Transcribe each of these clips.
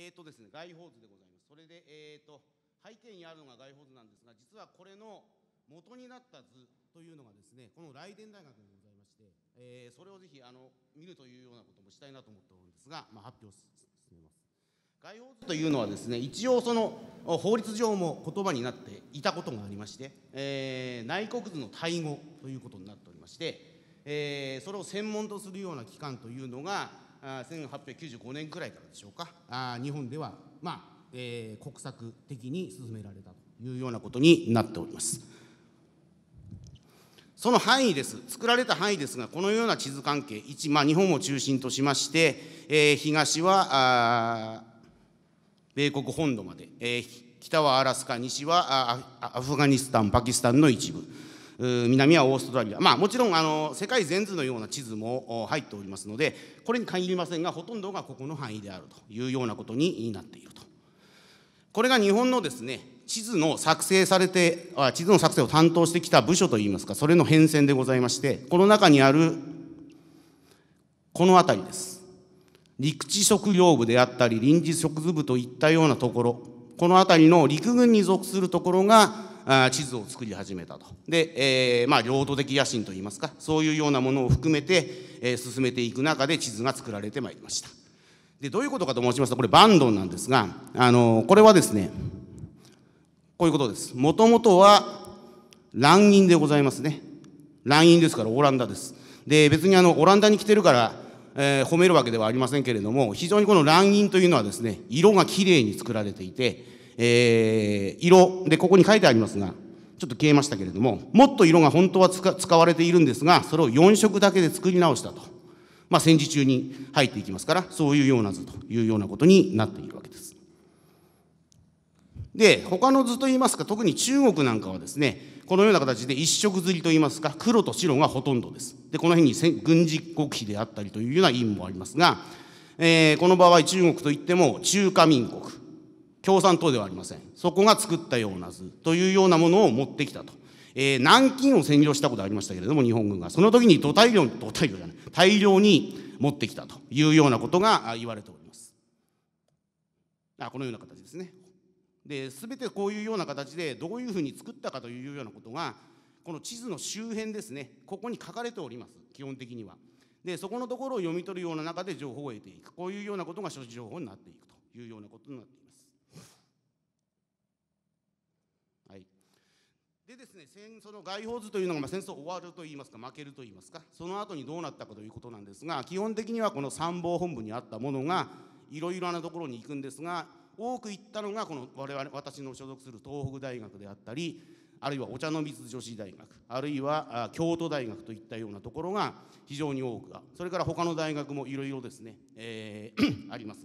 えーとですね、外報図でございます。それで、えーと、背景にあるのが外報図なんですが、実はこれの元になった図というのがですね、この雷電大学でございまして、えー、それをぜひあの見るというようなこともしたいなと思っておるんですが、まあ、発表進めます。外要図というのはですね、一応その法律上も言葉になっていたことがありまして、えー、内国図の対語ということになっておりまして、えー、それを専門とするような機関というのが、あ1895年くらいからでしょうかあ日本では、まあえー、国策的に進められたというようなことになっております。その範囲です、作られた範囲ですが、このような地図関係、1、まあ、日本を中心としまして、えー、東は米国本土まで、えー、北はアラスカ、西はアフガニスタン、パキスタンの一部。南はオーストラリア、まあ、もちろんあの世界全図のような地図も入っておりますのでこれに限りませんがほとんどがここの範囲であるというようなことになっていると。これが日本のですね地図の作成されて地図の作成を担当してきた部署といいますかそれの変遷でございましてこの中にあるこの辺りです陸地食料部であったり臨時食図部といったようなところこの辺りの陸軍に属するところがあ地図を作り始めたとで、えー、まあ、領土的野心といいますかそういうようなものを含めて、えー、進めていく中で地図が作られてまいりましたでどういうことかと申しますとこれバンドンなんですが、あのー、これはですねこういうことですもともとは乱銀でございますね乱銀ですからオランダですで別にあのオランダに来てるからえー、褒めるわけではありませんけれども非常にこの乱銀というのはですね色がきれいに作られていてえー、色でここに書いてありますがちょっと消えましたけれどももっと色が本当は使われているんですがそれを4色だけで作り直したと、まあ、戦時中に入っていきますからそういうような図というようなことになっているわけです。で他の図といいますか特に中国なんかはですねこのような形で一色刷りといいますか黒と白がほとんどですでこの辺に軍事国費であったりというような意味もありますが、えー、この場合中国といっても中華民国共産党ではありません。そこが作ったような図というようなものを持ってきたと。えー、南京を占領したことありましたけれども、日本軍が。その時に土大量、土大量じゃない、大量に持ってきたというようなことが言われております。あこのような形ですね。で、すべてこういうような形で、どういうふうに作ったかというようなことが、この地図の周辺ですね、ここに書かれております、基本的には。で、そこのところを読み取るような中で情報を得ていく、こういうようなことが所持情報になっていくというようなことになっていす。でですね、戦争の外報図というのが、まあ、戦争終わるといいますか、負けるといいますか、その後にどうなったかということなんですが、基本的にはこの参謀本部にあったものが、いろいろなところに行くんですが、多く行ったのが、この我々、私の所属する東北大学であったり、あるいはお茶の水女子大学、あるいは京都大学といったようなところが非常に多くが、それから他の大学もいろいろですね、えー、あります。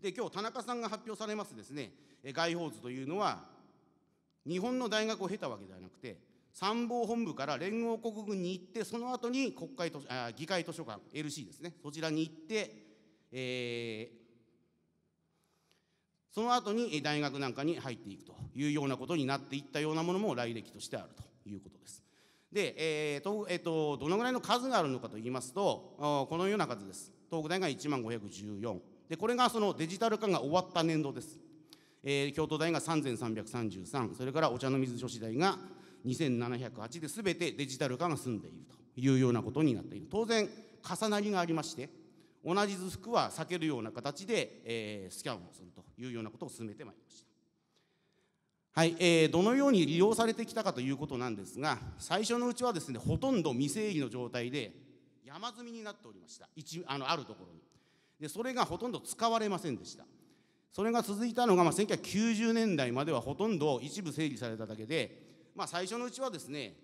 で、今日田中さんが発表されますですね、外報図というのは、日本の大学を経たわけではなくて参謀本部から連合国軍に行ってその後に国会図あ議会図書館 LC ですねそちらに行って、えー、その後に大学なんかに入っていくというようなことになっていったようなものも来歴としてあるということです。で、えーとえーと、どのぐらいの数があるのかといいますとこのような数です東北大が1万514でこれがそのデジタル化が終わった年度ですえー、京都大が3333それからお茶の水女子大が2708で全てデジタル化が済んでいるというようなことになっている当然重なりがありまして同じ図服は避けるような形で、えー、スキャンをするというようなことを進めてまいりましたはい、えー、どのように利用されてきたかということなんですが最初のうちはですねほとんど未整理の状態で山積みになっておりました一あのあるところにでそれがほとんど使われませんでしたそれが続いたのが、まあ、1990年代まではほとんど一部整理されただけで、まあ、最初のうちはですね、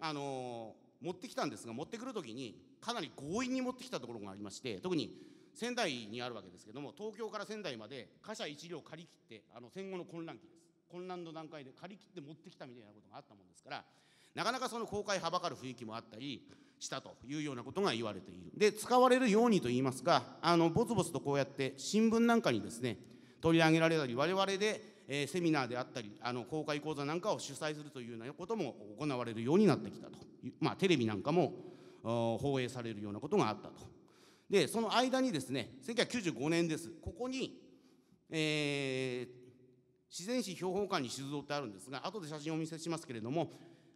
あのー、持ってきたんですが持ってくる時にかなり強引に持ってきたところがありまして特に仙台にあるわけですけども東京から仙台まで貨車1両借り切ってあの戦後の混乱期です混乱の段階で借り切って持ってきたみたいなことがあったもんですからなかなかその公開はばかる雰囲気もあったりしたというようなことが言われているで使われるようにといいますかあのぼつぼつとこうやって新聞なんかにですね取り上げられたり我々で、えー、セミナーであったりあの公開講座なんかを主催するというようなことも行われるようになってきたとまあ、テレビなんかも放映されるようなことがあったとでその間にですね1995年ですここに、えー、自然史標本館に出土ってあるんですが後で写真をお見せしますけれども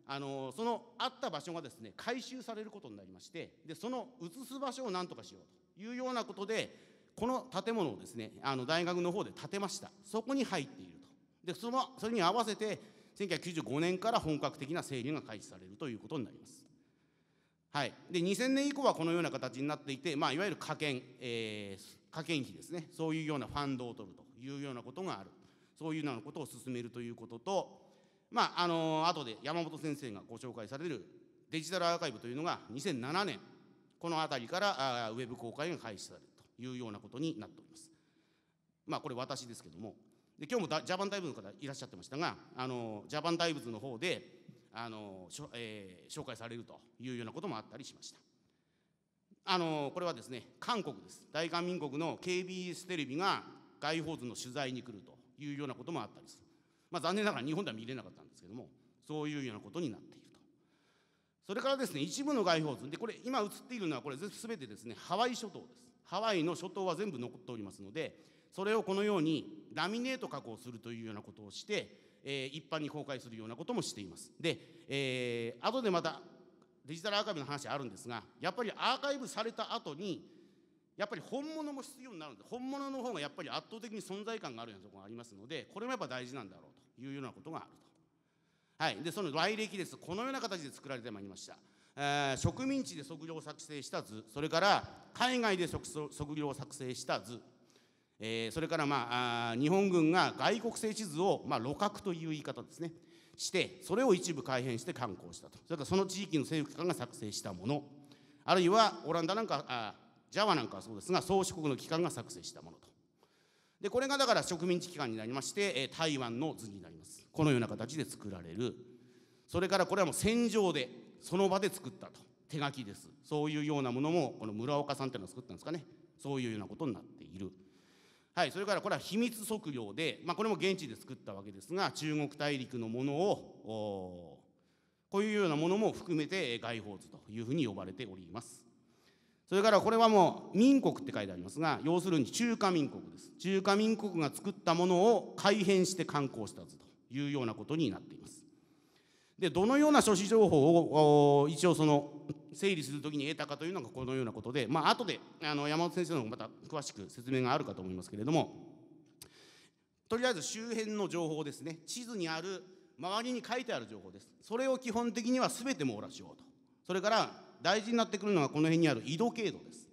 あのそのあった場所がですね回収されることになりましてでその移す場所をなんとかしようというようなことでこの建物をですねあの大学の方で建てましたそこに入っているとでそのそれに合わせて1995年から本格的な整理が開始されるということになります、はい、で2000年以降はこのような形になっていて、まあ、いわゆる科研、えー、科研費ですねそういうようなファンドを取るというようなことがあるそういうようなことを進めるということと、まああの後で山本先生がご紹介されるデジタルアーカイブというのが2007年この辺りからあウェブ公開が開始されるいうようなことになっております。まあ、これ私ですけどもで今日もジャパン大イの方いらっしゃってましたがあのジャパン大イブズの方であの、えー、紹介されるというようなこともあったりしました。あのこれはですね韓国です大韓民国の KBS テレビが外報図の取材に来るというようなこともあったりする、まあ、残念ながら日本では見れなかったんですけどもそういうようなことになっているとそれからですね一部の外報図でこれ今映っているのはこれ全てですねハワイ諸島ですハワイの諸島は全部残っておりますのでそれをこのようにラミネート加工するというようなことをして、えー、一般に公開するようなこともしていますで、えー、後でまたデジタルアーカイブの話あるんですがやっぱりアーカイブされた後にやっぱり本物も必要になるんで本物の方がやっぱり圧倒的に存在感があるようなところがありますのでこれもやっぱ大事なんだろうというようなことがあると。はい、でその来歴ですこのような形で作られてまいりました。えー、植民地で測量を作成した図それから海外で測量を作成した図、えー、それから、まあ、あ日本軍が外国製地図を、まあ、露という言い方ですねしてそれを一部改変して刊行したとそれからその地域の政府機関が作成したものあるいはオランダなんかあジャワなんかはそうですが宗主国の機関が作成したものとでこれがだから植民地機関になりまして、えー、台湾の図になりますこのような形で作られるそれからこれはもう戦場でその場で作ったと手書きですそういうようなものもこの村岡さんっていうのは作ったんですかねそういうようなことになっている。はい、それからこれは秘密測量で、まあ、これも現地で作ったわけですが中国大陸のものをこういうようなものも含めて外法図というふうに呼ばれておりますそれからこれはもう民国って書いてありますが要するに中華民国です中華民国が作ったものを改変して刊行した図というようなことになっていますでどのような諸子情報を一応その整理するときに得たかというのがこのようなことで、まあ後であの山本先生の方また詳しく説明があるかと思いますけれどもとりあえず周辺の情報ですね地図にある周りに書いてある情報ですそれを基本的には全て網羅しようとそれから大事になってくるのがこの辺にある緯度経度です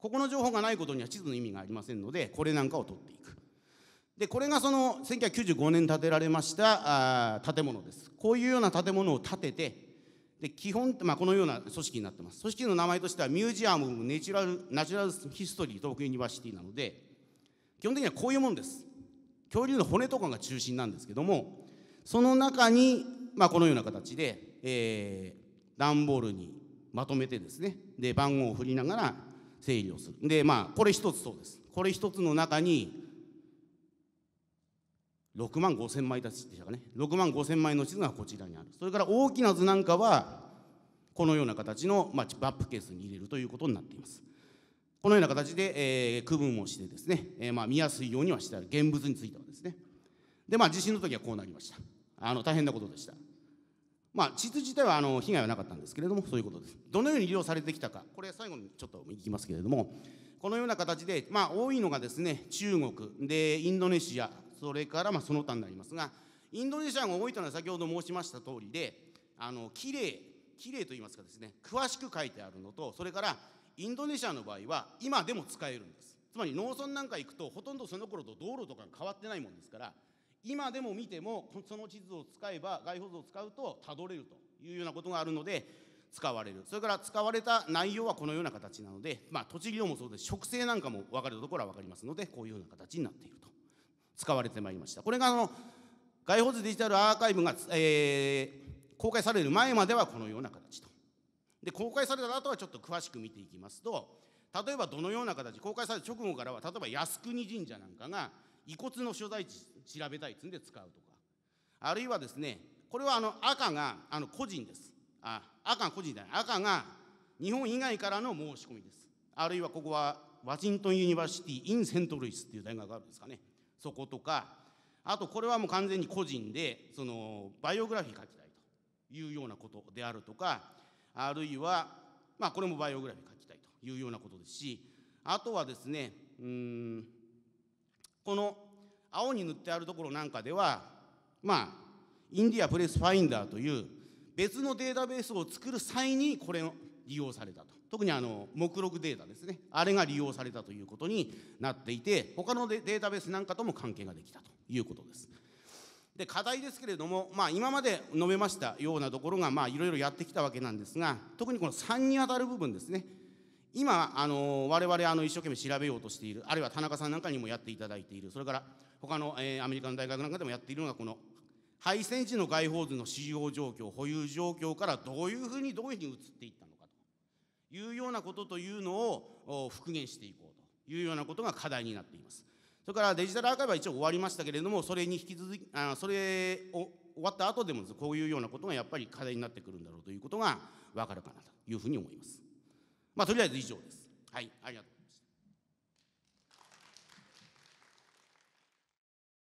ここの情報がないことには地図の意味がありませんのでこれなんかを取っていくでこれがその1995年建てられましたあ建物ですこういうような建物を建ててで基本、まあ、このような組織になってます組織の名前としてはミュージアム・ネチュラル・ナチュラル・ヒストリー東京ユニバーシティなので基本的にはこういうもんです恐竜の骨とかが中心なんですけどもその中に、まあ、このような形で、えー、段ボールにまとめてですねで番号を振りながら整理をするでまあこれ一つそうですこれ一つの中に6万5千枚でしたかね6万5千枚の地図がこちらにあるそれから大きな図なんかはこのような形の、まあ、バップケースに入れるということになっていますこのような形で、えー、区分をしてですね、えー、まあ、見やすいようにはしてある現物についてはですねでまあ地震の時はこうなりましたあの大変なことでしたまあ地図自体はあの被害はなかったんですけれどもそういうことですどのように利用されてきたかこれ最後にちょっといきますけれどもこのような形で、まあ、多いのがですね中国でインドネシアそれからまあその他になりますがインドネシアが多いというのは先ほど申しました通りであのきれいきれいと言いますかですね詳しく書いてあるのとそれからインドネシアの場合は今でも使えるんですつまり農村なんか行くとほとんどその頃と道路とか変わってないもんですから今でも見てもその地図を使えば外報図を使うとたどれるというようなことがあるので使われるそれから使われた内容はこのような形なので、まあ、土地利用もそうです植生なんかも分かるところは分かりますのでこういうような形になっていると使われてまいりましたこれがあの外保図デジタルアーカイブが、えー、公開される前まではこのような形とで公開された後はちょっと詳しく見ていきますと例えばどのような形公開された直後からは例えば靖国神社なんかが遺骨の所在地調べたいっつんで使うとかあるいはですねこれはあの赤があの個人ですあ赤が個人じゃない赤が日本以外からの申し込みですあるいはここはワシントン・ユニバーシティ・イン・セント・ルイスっていう大学があるんですかねそことかあとこれはもう完全に個人でそのバイオグラフィー書きたいというようなことであるとかあるいはまあこれもバイオグラフィー書きたいというようなことですしあとはですねうんこの青に塗ってあるところなんかではまあインディアプレスファインダーという別のデータベースを作る際にこれを利用されたと特にあの目録データですねあれが利用されたということになっていて他のデータベースなんかとも関係ができたということです。で課題ですけれども、まあ、今まで述べましたようなところがいろいろやってきたわけなんですが特にこの3にあたる部分ですね今あの我々あの一生懸命調べようとしているあるいは田中さんなんかにもやっていただいているそれから他の、えー、アメリカの大学なんかでもやっているのがこの配線時の外放図の使用状況保有状況からどういうふうにどういうふうに移っていったいうようなことというのを復元していこうというようなことが課題になっています。それからデジタルアーカイブは一応終わりましたけれども、それに引き続き、あそれを終わった後でもこういうようなことがやっぱり課題になってくるんだろうということが分かるかなというふうに思います。まあ、とりあえず以上です。はい、ありがとう。